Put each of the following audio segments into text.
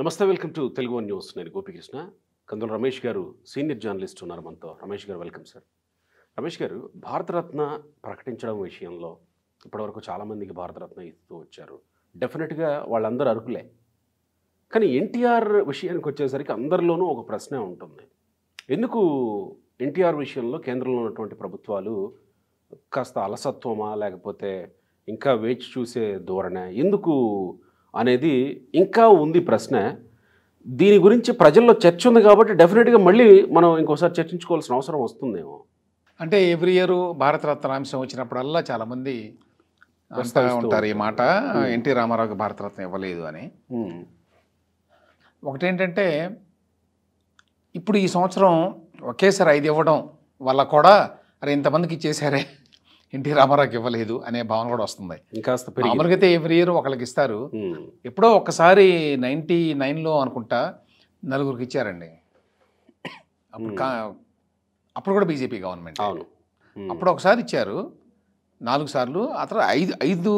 నమస్తే welcome to Telugu news నేను గోపికృష్ణ కందుల రమేష్ గారు సీనియర్ జర్నలిస్ట్ ఉన్నారు మనతో రమేష్ గారు వెల్కమ్ సార్ రమేష్ గారు భారతరత్న ప్రకటించడం విషయంలో ఇప్పటివరకు చాలామందికి భారతరత్న ఇస్తూ వచ్చారు డెఫినెట్గా వాళ్ళందరూ అరుకులే కానీ ఎన్టీఆర్ విషయానికి వచ్చేసరికి అందరిలోనూ ఒక ప్రశ్నే ఉంటుంది ఎందుకు ఎన్టీఆర్ విషయంలో కేంద్రంలో ఉన్నటువంటి ప్రభుత్వాలు కాస్త అలసత్వమా లేకపోతే ఇంకా వేచి చూసే ధోరణ ఎందుకు అనేది ఇంకా ఉంది ప్రశ్న దీని గురించి ప్రజల్లో చర్చ ఉంది కాబట్టి డెఫినెట్గా మళ్ళీ మనం ఇంకోసారి చర్చించుకోవాల్సిన అవసరం వస్తుందేమో అంటే ఎవ్రీ ఇయర్ భారతరత్న అంశం వచ్చినప్పుడల్లా చాలామంది వస్తూ ఉంటారు ఈ మాట ఎన్టీ రామారావుకి భారతరత్నం ఇవ్వలేదు అని ఒకటేంటంటే ఇప్పుడు ఈ సంవత్సరం ఒకేసారి ఐదు ఇవ్వడం వల్ల కూడా అరే ఇంతమందికి ఇచ్చేసారే ఎన్టీ రామారావుకి ఇవ్వలేదు అనే భావన కూడా వస్తుంది ఇంకాస్త మామూలుగైతే ఎవ్రీ ఇయర్ ఒకళ్ళకి ఇస్తారు ఎప్పుడో ఒక్కసారి నైంటీ నైన్లో అనుకుంటా నలుగురికి ఇచ్చారండి అప్పుడు అప్పుడు కూడా బీజేపీ గవర్నమెంట్ అప్పుడు ఒకసారి ఇచ్చారు నాలుగు సార్లు ఆ తర్వాత ఐదు ఐదు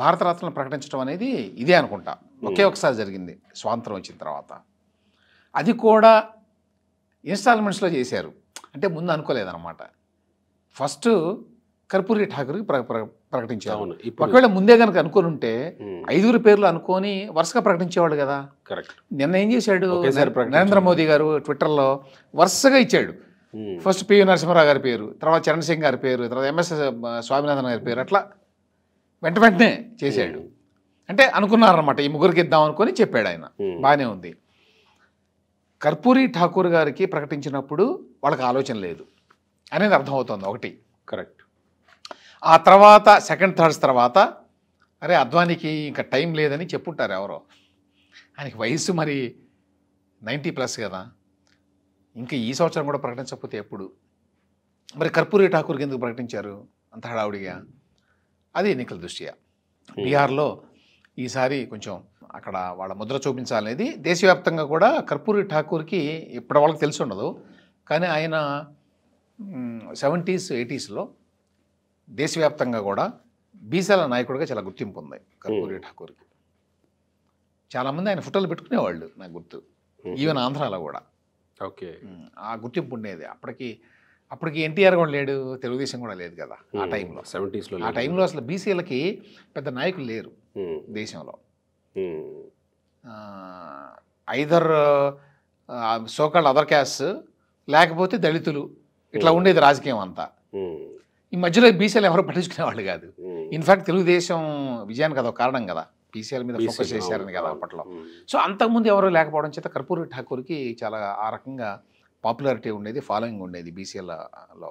భారతరత్నలు ప్రకటించడం అనేది ఇదే అనుకుంటా ఒకే ఒకసారి జరిగింది స్వాతంత్రం వచ్చిన తర్వాత అది కూడా ఇన్స్టాల్మెంట్స్లో చేశారు అంటే ముందు అనుకోలేదన్నమాట ఫస్ట్ కర్పూరి ఠాకూర్కి ప్రకటించారు ఒకవేళ ముందే కనుక అనుకుని ఉంటే ఐదుగురు పేర్లు అనుకొని వరుసగా ప్రకటించేవాడు కదా కరెక్ట్ నిన్న ఏం చేశాడు నరేంద్ర మోదీ గారు ట్విట్టర్లో వరుసగా ఇచ్చాడు ఫస్ట్ పివి నరసింహరావు గారి పేరు తర్వాత చరణ్ సింగ్ గారి పేరు తర్వాత ఎంఎస్ స్వామినాథన్ గారి పేరు అట్లా వెంట వెంటనే చేశాడు అంటే అనుకున్నారనమాట ఈ ముగ్గురికి ఇద్దాం అనుకొని చెప్పాడు ఆయన బాగానే ఉంది కర్పూరి ఠాకూర్ గారికి ప్రకటించినప్పుడు వాళ్ళకి ఆలోచన లేదు అనేది అర్థమవుతుంది ఒకటి కరెక్ట్ ఆ తర్వాత సెకండ్ థర్డ్స్ తర్వాత అరే అద్వానికి ఇంకా టైం లేదని చెప్పుంటారు ఎవరో ఆయనకి వయసు మరి నైంటీ ప్లస్ కదా ఇంకా ఈ సంవత్సరం కూడా ప్రకటించకపోతే ఎప్పుడు మరి కర్పూరి ఠాకూర్ ఎందుకు ప్రకటించారు అంత హడావుడిగా అది ఎన్నికల దృష్ట్యా hmm. బీహార్లో ఈసారి కొంచెం అక్కడ వాళ్ళ ముద్ర చూపించాలనేది దేశవ్యాప్తంగా కూడా కర్పూరి ఠాకూర్కి ఇప్పటి వాళ్ళకి తెలిసి ఉండదు కానీ ఆయన సెవెంటీస్ ఎయిటీస్లో దేశవ్యాప్తంగా కూడా బీసీల నాయకుడిగా చాలా గుర్తింపు ఉంది కర్పూరి hmm. ఠాకూర్కి చాలామంది ఆయన ఫోటోలు పెట్టుకునేవాళ్ళు నాకు గుర్తు ఈవెన్ hmm. ఆంధ్రాలో కూడా ఓకే hmm. ఆ గుర్తింపు ఉండేది అప్పటికి అప్పటికి ఎన్టీఆర్ కూడా లేడు తెలుగుదేశం కూడా లేదు కదా ఆ టైంలో సెవెంటీస్లో ఆ టైంలో అసలు బీసీలకి పెద్ద నాయకులు లేరు దేశంలో ఐదర్ సోకాళ్ళు అదర్ క్యాస్ లేకపోతే దళితులు ఇట్లా ఉండేది రాజకీయం అంతా ఈ మధ్యలో బీసీలు ఎవరు పట్టించుకునేవాళ్ళు కాదు ఇన్ఫాక్ట్ తెలుగుదేశం విజయానికి అదొక కారణం కదా బీసీఎల్ మీద ఫోకస్ చేశారని కదా అప్పట్లో సో అంతకుముందు ఎవరు లేకపోవడం చేత కర్పూరి ఠాకూర్కి చాలా ఆ రకంగా పాపులారిటీ ఉండేది ఫాలోయింగ్ ఉండేది బీసీఎల్లో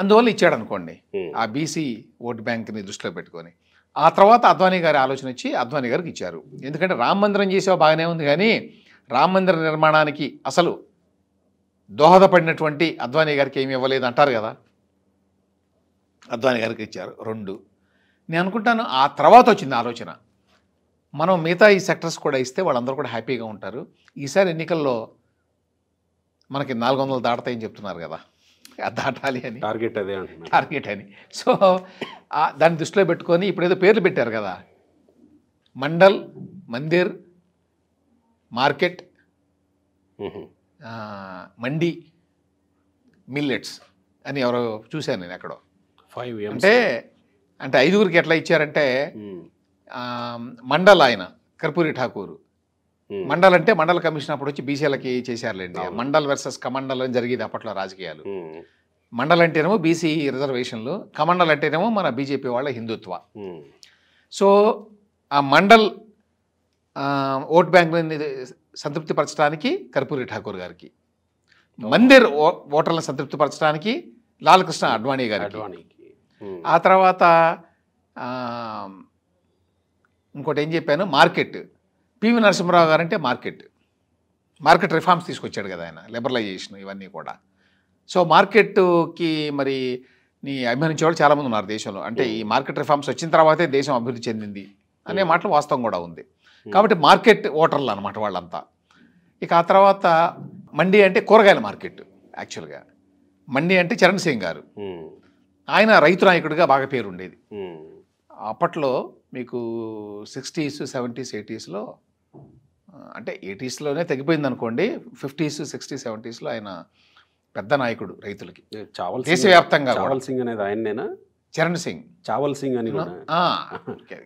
అందువల్ల ఇచ్చాడు అనుకోండి ఆ బీసీ ఓట్ బ్యాంక్ని దృష్టిలో పెట్టుకొని ఆ తర్వాత అద్వానీ గారి ఆలోచన వచ్చి అద్వానీ గారికి ఇచ్చారు ఎందుకంటే రామ మందిరం చేసేవా బాగానే ఉంది కానీ రామ మందిర నిర్మాణానికి అసలు దోహదపడినటువంటి అద్వానీ గారికి ఏమి ఇవ్వలేదు అంటారు కదా అద్వాని గారికి ఇచ్చారు రెండు నేను అనుకుంటాను ఆ తర్వాత వచ్చింది ఆలోచన మనం మిగతా ఈ సెక్టర్స్ కూడా ఇస్తే వాళ్ళందరూ కూడా హ్యాపీగా ఉంటారు ఈసారి ఎన్నికల్లో మనకి నాలుగు వందలు దాటతాయని చెప్తున్నారు కదా దాటాలి అని టార్గెట్ అదే టార్గెట్ అని సో దాన్ని దృష్టిలో పెట్టుకొని ఇప్పుడు ఏదో పేర్లు పెట్టారు కదా మండల్ మందిర్ మార్కెట్ మండి మిల్లెట్స్ అని ఎవరో చూశాను నేను ఎక్కడో ఫైవ్ అంటే అంటే ఐదుగురికి ఎట్లా ఇచ్చారంటే hmm. మండల్ ఆయన కర్పూరి ఠాకూర్ hmm. మండల్ అంటే మండల కమిషన్ అప్పుడు వచ్చి బీసీలకి చేశారులేండి మండల్ వర్సెస్ కమండల్ అని జరిగేది అప్పట్లో రాజకీయాలు hmm. మండల్ అంటేనేమో బీసీ రిజర్వేషన్లు కమండల్ అంటేనేమో మన బీజేపీ వాళ్ళ హిందుత్వ సో ఆ మండల్ ఓట్ బ్యాంక్ని పరచడానికి కర్పూరి ఠాకూర్ గారికి మందిర్ ఓటర్లను సంతృప్తి పరచడానికి లాలకృష్ణ అడ్వాణి గారికి Hmm. ఆ తర్వాత ఇంకోటి ఏం చెప్పాను మార్కెట్ పివి నరసింహరావు గారు అంటే మార్కెట్ మార్కెట్ రిఫార్మ్స్ తీసుకొచ్చాడు కదా ఆయన లిబరలైజేషన్ ఇవన్నీ కూడా సో మార్కెట్కి మరి నీ వాళ్ళు చాలామంది ఉన్నారు దేశంలో అంటే ఈ hmm. మార్కెట్ రిఫార్మ్స్ వచ్చిన తర్వాతే దేశం అభివృద్ధి చెందింది అనే hmm. మాటలు వాస్తవం కూడా ఉంది కాబట్టి మార్కెట్ ఓటర్లు అనమాట వాళ్ళంతా ఇక ఆ తర్వాత మండి అంటే కూరగాయల మార్కెట్ యాక్చువల్గా మండి అంటే చరణ్ సింగ్ గారు ఆయన రైతు నాయకుడిగా బాగా పేరుండేది అప్పట్లో మీకు సిక్స్టీస్ సెవెంటీస్ ఎయిటీస్లో అంటే ఎయిటీస్లోనే తగ్గిపోయింది అనుకోండి ఫిఫ్టీస్ సిక్స్టీ సెవెంటీస్లో ఆయన పెద్ద నాయకుడు రైతులకి చావల్ దేశవ్యాప్తంగా చావల్ సింగ్ అనేది ఆయన చరణ్ సింగ్ చావల్ సింగ్ అని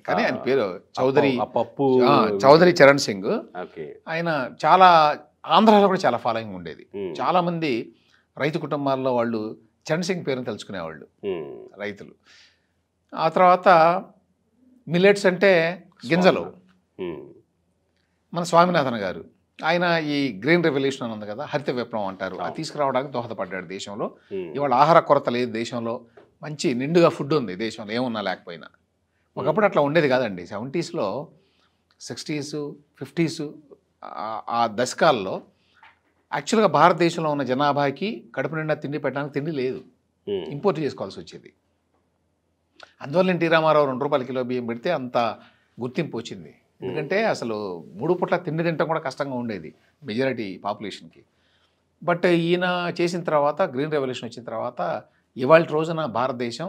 కానీ ఆయన పేరు చౌదరి పప్పు చౌదరి చరణ్ సింగ్ ఆయన చాలా ఆంధ్రాలో కూడా చాలా ఫాలోయింగ్ ఉండేది చాలామంది రైతు కుటుంబాల్లో వాళ్ళు చరణ్ పేరును తెలుసుకునేవాళ్ళు రైతులు ఆ తర్వాత మిల్లెట్స్ అంటే గింజలు మన స్వామినాథన్ గారు ఆయన ఈ గ్రీన్ రెవల్యూషన్ అని ఉంది కదా హరిత విప్లవం అంటారు అది తీసుకురావడానికి దోహదపడ్డాడు దేశంలో ఇవాళ ఆహార కొరత లేదు దేశంలో మంచి నిండుగా ఫుడ్ ఉంది దేశంలో ఏమున్నా లేకపోయినా ఒకప్పుడు అట్లా ఉండేది కాదండి సెవెంటీస్లో సిక్స్టీస్ ఫిఫ్టీస్ ఆ దశకాల్లో యాక్చువల్గా భారతదేశంలో ఉన్న జనాభాకి కడుపు నిండా తిండి పెట్టడానికి తిండి లేదు ఇంపోర్ట్ చేసుకోవాల్సి వచ్చేది అందువల్ల ఎన్టీ రామారావు రెండు రూపాయల కిలో బియ్యం పెడితే అంత గుర్తింపు వచ్చింది ఎందుకంటే అసలు మూడు పూట్ల తిండి తింటాం కూడా కష్టంగా ఉండేది మెజారిటీ పాపులేషన్కి బట్ ఈయన చేసిన తర్వాత గ్రీన్ రెవల్యూషన్ వచ్చిన తర్వాత ఇవాళ రోజున భారతదేశం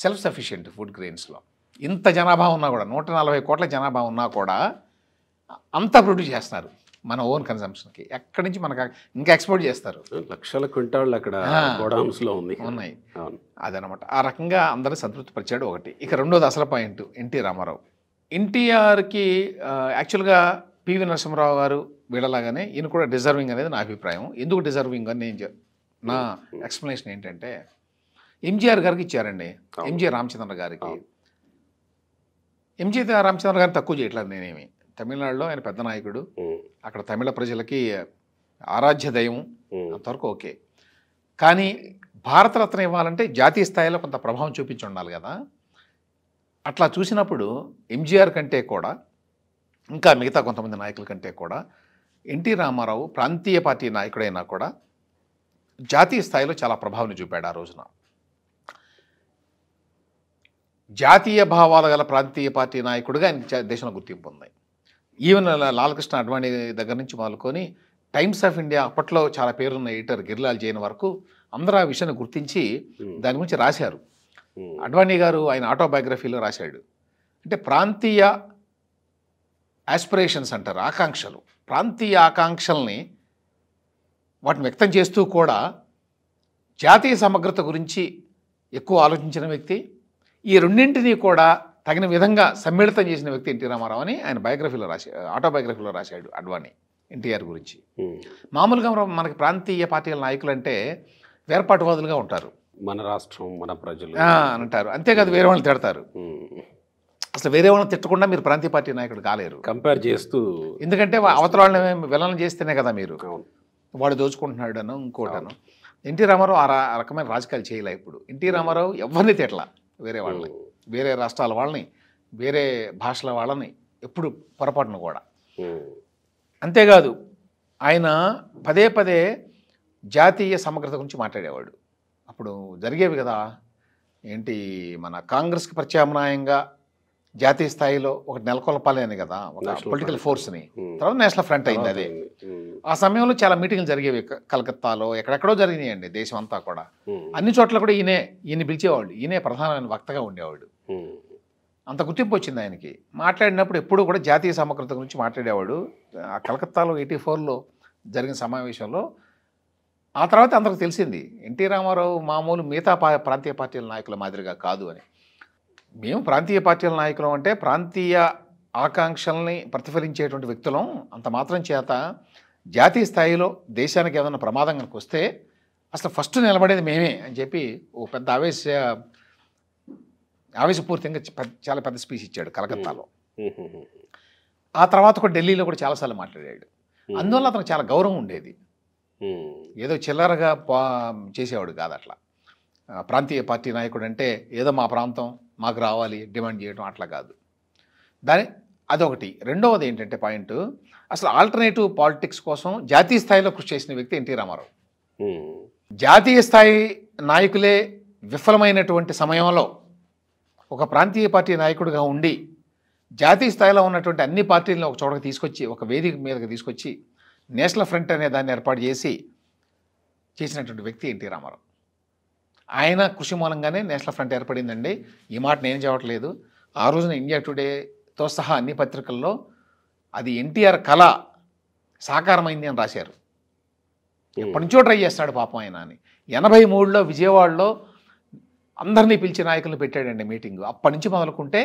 సెల్ఫ్ సఫిషియెంట్ ఫుడ్ గ్రెయిన్స్లో ఇంత జనాభా ఉన్నా కూడా నూట నలభై కోట్ల జనాభా ఉన్నా కూడా అంతా ప్రొడ్యూస్ చేస్తున్నారు మన ఓన్ కన్సంప్షన్కి ఎక్కడి నుంచి మనకు ఇంకా ఎక్స్పోర్ట్ చేస్తారు లక్షల క్వింటాళ్ళు అక్కడ గోడౌన్స్లో ఉంది ఉన్నాయి అదనమాట ఆ రకంగా అందరినీ సంతృప్తి పరిచాడు ఒకటి ఇక రెండోది అసలు పాయింట్ ఎన్టీ రామారావు ఎన్టీఆర్కి యాక్చువల్గా పివి నరసింహరావు గారు వీళ్ళలాగానే ఈయన కూడా డిజర్వింగ్ అనేది నా అభిప్రాయం ఎందుకు డిజర్వింగ్ అని నేను నా ఎక్స్ప్లెనేషన్ ఏంటంటే ఎంజీఆర్ గారికి ఇచ్చారండి ఎంజీఆర్ రామచంద్ర గారికి ఎంజీఆర్ రామచంద్ర గారిని తక్కువ చేయట్లేదు నేనేమి తమిళనాడులో ఆయన పెద్ద నాయకుడు అక్కడ తమిళ ప్రజలకి ఆరాధ్య దైవం అంతవరకు ఓకే కానీ భారతరత్న ఇవ్వాలంటే జాతీయ స్థాయిలో కొంత ప్రభావం చూపించి ఉండాలి కదా అట్లా చూసినప్పుడు ఎంజీఆర్ కంటే కూడా ఇంకా మిగతా కొంతమంది నాయకుల కంటే కూడా ఎన్టీ రామారావు ప్రాంతీయ పార్టీ నాయకుడైనా కూడా జాతీయ స్థాయిలో చాలా ప్రభావం చూపాడు ఆ రోజున జాతీయ భావాలు గల ప్రాంతీయ పార్టీ నాయకుడిగా ఆయన దేశంలో గుర్తింపు ఉంది ఈవెన్ లాలకృష్ణ అడ్వాణి దగ్గర నుంచి మొదలుకొని టైమ్స్ ఆఫ్ ఇండియా అప్పట్లో చాలా పేరున్న ఎడిటర్ గిరిలాల్ జైన్ వరకు అందరూ ఆ విషయాన్ని గుర్తించి hmm. దాని గురించి రాశారు hmm. అడ్వాణి గారు ఆయన ఆటోబయోగ్రఫీలో రాశాడు అంటే ప్రాంతీయ ఆస్పిరేషన్స్ అంటారు ఆకాంక్షలు ప్రాంతీయ ఆకాంక్షల్ని వాటిని వ్యక్తం చేస్తూ కూడా జాతీయ సమగ్రత గురించి ఎక్కువ ఆలోచించిన వ్యక్తి ఈ రెండింటినీ కూడా తగిన విధంగా సమ్మిళితం చేసిన వ్యక్తి ఎన్టీ రామారావు అని ఆయన బయోగ్రఫీలో రాసి ఆటోబయోగ్రఫీలో రాశాడు అడ్వాణి ఎన్టీఆర్ గురించి మామూలుగా మనకి ప్రాంతీయ పార్టీల నాయకులు అంటే వేర్పాటువాదులుగా ఉంటారు మన రాష్ట్రం మన ప్రజలు అంటారు అంతేకాదు వేరే వాళ్ళని తిడతారు అసలు వేరే వాళ్ళని తిట్టకుండా మీరు ప్రాంతీయ పార్టీ నాయకుడు కాలేరు కంపేర్ చేస్తూ ఎందుకంటే అవతల వాళ్ళని విలన చేస్తేనే కదా మీరు వాడు దోచుకుంటున్నాడను ఇంకోటను ఎన్టీ రామారావు ఆ రకమైన రాజకీయాలు చేయలే ఇప్పుడు ఎన్టీ రామారావు ఎవరిని తిట్టలా వేరే వాళ్ళని వేరే రాష్ట్రాల వాళ్ళని వేరే భాషల వాళ్ళని ఎప్పుడు పొరపాటును కూడా అంతేకాదు ఆయన పదే పదే జాతీయ సమగ్రత గురించి మాట్లాడేవాడు అప్పుడు జరిగేవి కదా ఏంటి మన కాంగ్రెస్కి ప్రత్యామ్నాయంగా జాతీయ స్థాయిలో ఒక నెలకొల్పాలని కదా ఒక పొలిటికల్ ఫోర్స్ని తర్వాత నేషనల్ ఫ్రంట్ అయింది అదే ఆ సమయంలో చాలా మీటింగ్లు జరిగేవి కలకత్తాలో ఎక్కడెక్కడో జరిగినాయండి దేశం అంతా కూడా అన్ని చోట్ల కూడా ఈయనే ఈయన పిలిచేవాళ్ళు ఈయనే ప్రధానమైన వక్తగా ఉండేవాడు అంత గుర్తింపు వచ్చింది ఆయనకి మాట్లాడినప్పుడు ఎప్పుడూ కూడా జాతీయ సమగ్రత గురించి మాట్లాడేవాడు ఆ కలకత్తాలో ఎయిటీ ఫోర్లో జరిగిన సమావేశంలో ఆ తర్వాత అందరికి తెలిసింది ఎన్టీ రామారావు మామూలు మిగతా ప్రాంతీయ పార్టీల నాయకుల మాదిరిగా కాదు అని మేము ప్రాంతీయ పార్టీల నాయకులం అంటే ప్రాంతీయ ఆకాంక్షల్ని ప్రతిఫలించేటువంటి వ్యక్తులం అంత మాత్రం చేత జాతీయ స్థాయిలో దేశానికి ఏదైనా ప్రమాదం కనుక వస్తే అసలు ఫస్ట్ నిలబడేది మేమే అని చెప్పి ఓ పెద్ద ఆవేశ ఆవేశపూరితంగా చాలా పెద్ద స్పీచ్ ఇచ్చాడు కలకత్తాలో ఆ తర్వాత కూడా ఢిల్లీలో కూడా చాలాసార్లు మాట్లాడాడు అందువల్ల అతనికి చాలా గౌరవం ఉండేది ఏదో చిల్లరగా చేసేవాడు కాదు అట్లా ప్రాంతీయ పార్టీ నాయకుడు అంటే ఏదో మా ప్రాంతం మాకు రావాలి డిమాండ్ చేయడం అట్లా కాదు దాని అదొకటి రెండవది ఏంటంటే పాయింట్ అసలు ఆల్టర్నేటివ్ పాలిటిక్స్ కోసం జాతీయ స్థాయిలో కృషి చేసిన వ్యక్తి ఎన్టీ రామారావు జాతీయ స్థాయి నాయకులే విఫలమైనటువంటి సమయంలో ఒక ప్రాంతీయ పార్టీ నాయకుడిగా ఉండి జాతీయ స్థాయిలో ఉన్నటువంటి అన్ని పార్టీలను ఒక చోటకి తీసుకొచ్చి ఒక వేదిక మీదకి తీసుకొచ్చి నేషనల్ ఫ్రంట్ అనే దాన్ని ఏర్పాటు చేసి చేసినటువంటి వ్యక్తి ఎన్టీ రామారావు ఆయన కృషి మూలంగానే నేషనల్ ఫ్రంట్ ఏర్పడిందండి ఈ మాట నేను చెప్పట్లేదు ఆ రోజున ఇండియా టుడేతో సహా అన్ని పత్రికల్లో అది ఎన్టీఆర్ కళ సాకారమైంది అని రాశారు ఎప్పటి నుంచో ట్రై చేస్తున్నాడు పాపం ఆయన అని ఎనభై మూడులో విజయవాడలో అందరినీ పిలిచి నాయకులను పెట్టాడండి మీటింగ్ అప్పటి నుంచి మొదలుకుంటే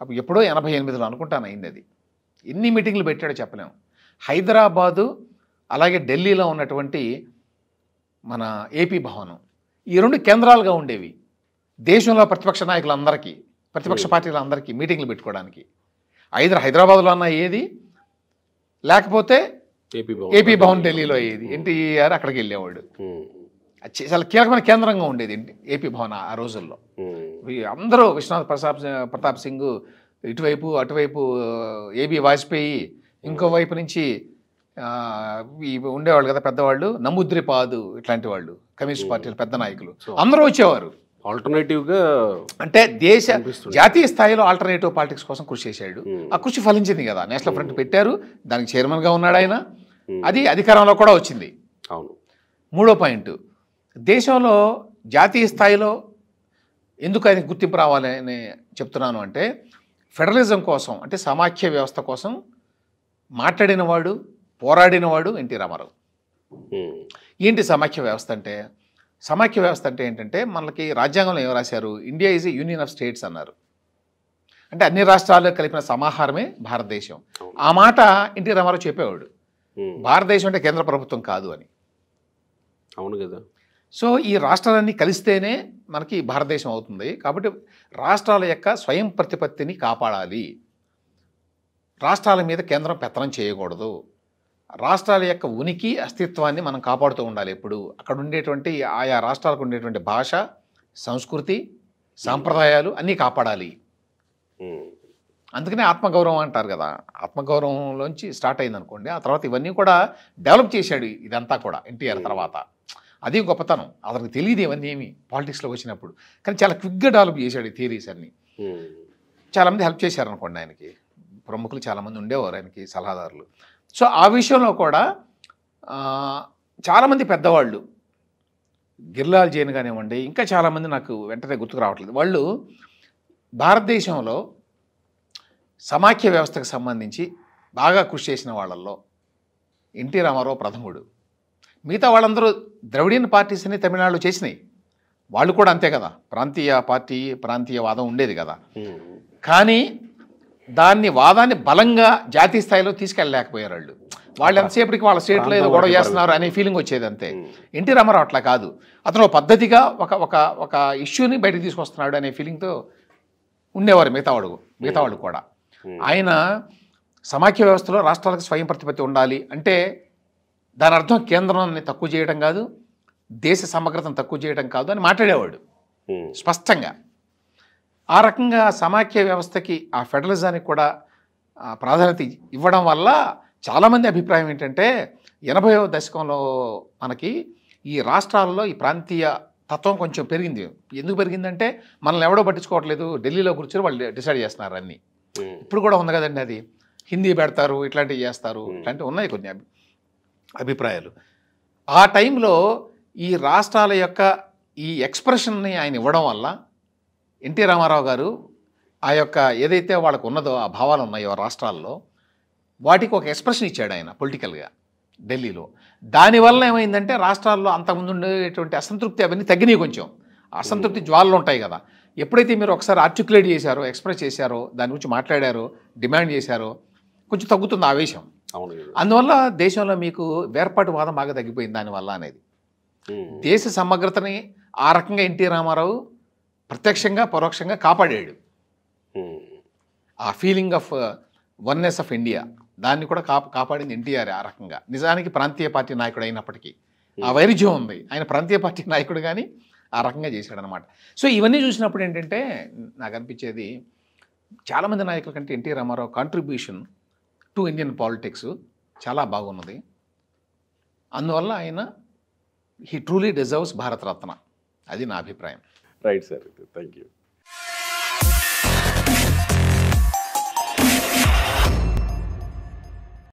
అప్పుడు ఎప్పుడో ఎనభై ఎనిమిదిలో అనుకుంటాను అయింది అది ఎన్ని మీటింగ్లు పెట్టాడో చెప్పలేము హైదరాబాదు అలాగే ఢిల్లీలో ఉన్నటువంటి మన ఏపీ భవనం ఈ రెండు కేంద్రాలుగా ఉండేవి దేశంలో ప్రతిపక్ష నాయకులందరికీ ప్రతిపక్ష పార్టీలందరికీ మీటింగ్లు పెట్టుకోవడానికి ఐదు హైదరాబాద్లో అన్న ఏది లేకపోతే ఏపీ భవన్ ఢిల్లీలో ఏది ఎన్టీఆర్ అక్కడికి వెళ్ళేవాడు చాలా కీలకమైన కేంద్రంగా ఉండేది ఏపీ భవన ఆ రోజుల్లో అందరూ విశ్వనాథ్ ప్రసాద్ ప్రతాప్ సింగ్ ఇటువైపు అటువైపు ఏబి వాజ్పేయి ఇంకో వైపు నుంచి ఉండేవాళ్ళు కదా పెద్దవాళ్ళు నమ్ముద్రి పాదు ఇట్లాంటి వాళ్ళు కమ్యూనిస్ట్ పార్టీలు పెద్ద నాయకులు అందరూ వచ్చేవారు ఆల్టర్నేటివ్గా అంటే దేశ జాతీయ స్థాయిలో ఆల్టర్నేటివ్ పాలిటిక్స్ కోసం కృషి చేశాడు ఆ కృషి ఫలించింది కదా నేషనల్ ఫ్రంట్ పెట్టారు దానికి చైర్మన్గా ఉన్నాడు ఆయన అది అధికారంలో కూడా వచ్చింది అవును మూడో పాయింట్ దేశంలో జాతీయ స్థాయిలో ఎందుకు ఆయనకు గుర్తింపు రావాలి అని చెప్తున్నాను అంటే ఫెడరలిజం కోసం అంటే సమాఖ్య వ్యవస్థ కోసం మాట్లాడినవాడు పోరాడినవాడు ఎన్టీ రామారావు ఏంటి సమాఖ్య వ్యవస్థ అంటే సమాఖ్య వ్యవస్థ అంటే ఏంటంటే మనకి రాజ్యాంగంలో ఏం రాశారు India is a union of states అన్నారు అంటే అన్ని రాష్ట్రాలు కలిపిన సమాహారమే భారతదేశం ఆ మాట ఎన్టీ రామారావు చెప్పేవాడు భారతదేశం అంటే కేంద్ర ప్రభుత్వం కాదు అని అవును కదా సో ఈ రాష్ట్రాలన్నీ కలిస్తేనే మనకి భారతదేశం అవుతుంది కాబట్టి రాష్ట్రాల యొక్క స్వయం ప్రతిపత్తిని కాపాడాలి రాష్ట్రాల మీద కేంద్రం పెత్తనం చేయకూడదు రాష్ట్రాల యొక్క ఉనికి అస్తిత్వాన్ని మనం కాపాడుతూ ఉండాలి ఎప్పుడు అక్కడ ఉండేటువంటి ఆయా రాష్ట్రాలకు ఉండేటువంటి భాష సంస్కృతి సాంప్రదాయాలు అన్నీ కాపాడాలి అందుకనే ఆత్మగౌరవం అంటారు కదా ఆత్మగౌరవంలోంచి స్టార్ట్ అయింది అనుకోండి ఆ తర్వాత ఇవన్నీ కూడా డెవలప్ చేశాడు ఇదంతా కూడా ఎన్టీఆర్ తర్వాత అదే గొప్పతనం అతనికి తెలియదు ఇవన్నీ ఏమి పాలిటిక్స్లో వచ్చినప్పుడు కానీ చాలా క్విక్గా డెవలప్ చేశాడు ఈ థియరీస్ అన్ని చాలామంది హెల్ప్ చేశారు అనుకోండి ఆయనకి ప్రముఖులు చాలామంది ఉండేవారు ఆయనకి సలహాదారులు సో ఆ విషయంలో కూడా చాలామంది పెద్దవాళ్ళు గిర్లాల్ జైన్ కానివ్వండి ఇంకా చాలామంది నాకు వెంటనే గుర్తుకు రావట్లేదు వాళ్ళు భారతదేశంలో సమాఖ్య వ్యవస్థకు సంబంధించి బాగా కృషి చేసిన వాళ్ళల్లో ఎన్టీ రామారావు ప్రథముడు మిగతా వాళ్ళందరూ ద్రవిడియన్ పార్టీస్ని తమిళనాడులో చేసినాయి వాళ్ళు కూడా అంతే కదా ప్రాంతీయ పార్టీ ప్రాంతీయ వాదం ఉండేది కదా కానీ దాన్ని వాదాన్ని బలంగా జాతీయ స్థాయిలో తీసుకెళ్ళలేకపోయారు వాళ్ళు వాళ్ళు ఎంతసేపటికి వాళ్ళ స్టేట్లో ఏదో గొడవ చేస్తున్నారు అనే ఫీలింగ్ వచ్చేది అంతే ఎన్టీ రామారావు అట్లా కాదు అతను పద్ధతిగా ఒక ఒక ఒక ఇష్యూని బయటకు తీసుకొస్తున్నాడు అనే ఫీలింగ్తో ఉండేవారు మిగతావాడు మిగతావాడు కూడా ఆయన సమాఖ్య వ్యవస్థలో రాష్ట్రాలకు స్వయం ప్రతిపత్తి ఉండాలి అంటే దాని అర్థం కేంద్రాన్ని తక్కువ చేయడం కాదు దేశ సమగ్రతను తక్కువ చేయడం కాదు అని మాట్లాడేవాడు స్పష్టంగా ఆ రకంగా సమాఖ్య వ్యవస్థకి ఆ ఫెడరలిజానికి కూడా ప్రాధాన్యత ఇవ్వడం వల్ల చాలామంది అభిప్రాయం ఏంటంటే ఎనభైవ దశకంలో మనకి ఈ రాష్ట్రాల్లో ఈ ప్రాంతీయ తత్వం కొంచెం పెరిగింది ఎందుకు పెరిగిందంటే మనల్ని ఎవడో పట్టించుకోవట్లేదు ఢిల్లీలో కూర్చొని వాళ్ళు డిసైడ్ చేస్తున్నారు అన్నీ ఇప్పుడు కూడా ఉంది కదండి అది హిందీ పెడతారు ఇట్లాంటివి చేస్తారు ఇట్లాంటివి ఉన్నాయి కొన్ని అభిప్రాయాలు ఆ టైంలో ఈ రాష్ట్రాల యొక్క ఈ ఎక్స్ప్రెషన్ని ఆయన ఇవ్వడం వల్ల ఎన్టీ రామారావు గారు ఆ యొక్క ఏదైతే వాళ్ళకు ఉన్నదో ఆ భావాలు ఉన్నాయో రాష్ట్రాల్లో వాటికి ఒక ఎక్స్ప్రెషన్ ఇచ్చాడు ఆయన పొలిటికల్గా ఢిల్లీలో దానివల్ల ఏమైందంటే రాష్ట్రాల్లో అంతకుముందు ఉండేటువంటి అసంతృప్తి అవన్నీ తగ్గినాయి కొంచెం అసంతృప్తి జ్వాలలు ఉంటాయి కదా ఎప్పుడైతే మీరు ఒకసారి ఆర్టికులేట్ చేశారో ఎక్స్ప్రెస్ చేశారో దాని గురించి మాట్లాడారో డిమాండ్ చేశారో కొంచెం తగ్గుతుంది ఆవేశం అందువల్ల దేశంలో మీకు వేర్పాటు వాదం బాగా తగ్గిపోయింది దానివల్ల అనేది దేశ సమగ్రతని ఆ రకంగా ఎన్టీ రామారావు ప్రత్యక్షంగా పరోక్షంగా కాపాడాడు ఆ feeling of oneness of India దాన్ని కూడా కాపా కాపాడింది ఎన్టీఆర్ ఆ రకంగా నిజానికి ప్రాంతీయ పార్టీ నాయకుడు అయినప్పటికీ ఆ వైరుధ్యం ఉంది ఆయన ప్రాంతీయ పార్టీ నాయకుడు కానీ ఆ రకంగా చేశాడనమాట సో ఇవన్నీ చూసినప్పుడు ఏంటంటే నాకు అనిపించేది చాలామంది నాయకుల కంటే NT Rama Rao contribution to Indian politics చాలా బాగున్నది అందువల్ల ఆయన హీ ట్రూలీ డిజర్వ్స్ భారతరత్న అది నా అభిప్రాయం రైట్ సార్ థ్యాంక్ యూ